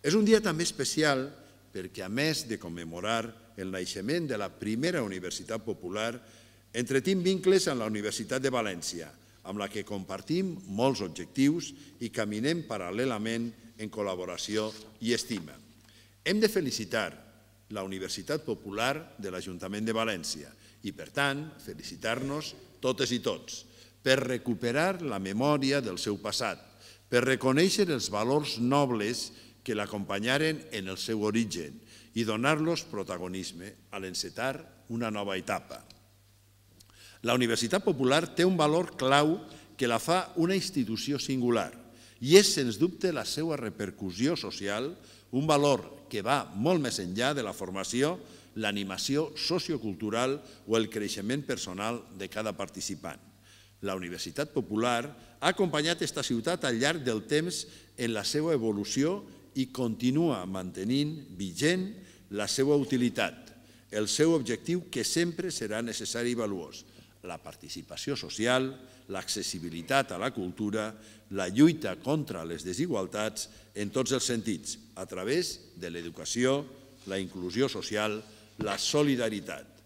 És un dia també especial perquè, a més de commemorar el naixement de la primera universitat popular, entretim vincles amb la Universitat de València, amb la que compartim molts objectius i caminem paral·lelament en col·laboració i estima. Hem de felicitar la Universitat Popular de l'Ajuntament de València i, per tant, felicitar-nos totes i tots per recuperar la memòria del seu passat, per reconèixer els valors nobles i que l'acompanyaren en el seu origen i donar-los protagonisme a l'encetar una nova etapa. La Universitat Popular té un valor clau que la fa una institució singular i és, sens dubte, la seva repercussió social, un valor que va molt més enllà de la formació, l'animació sociocultural o el creixement personal de cada participant. La Universitat Popular ha acompanyat aquesta ciutat al llarg del temps en la seva evolució i continua mantenint vigent la seva utilitat, el seu objectiu que sempre serà necessari i valuós, la participació social, l'accessibilitat a la cultura, la lluita contra les desigualtats en tots els sentits, a través de l'educació, la inclusió social, la solidaritat.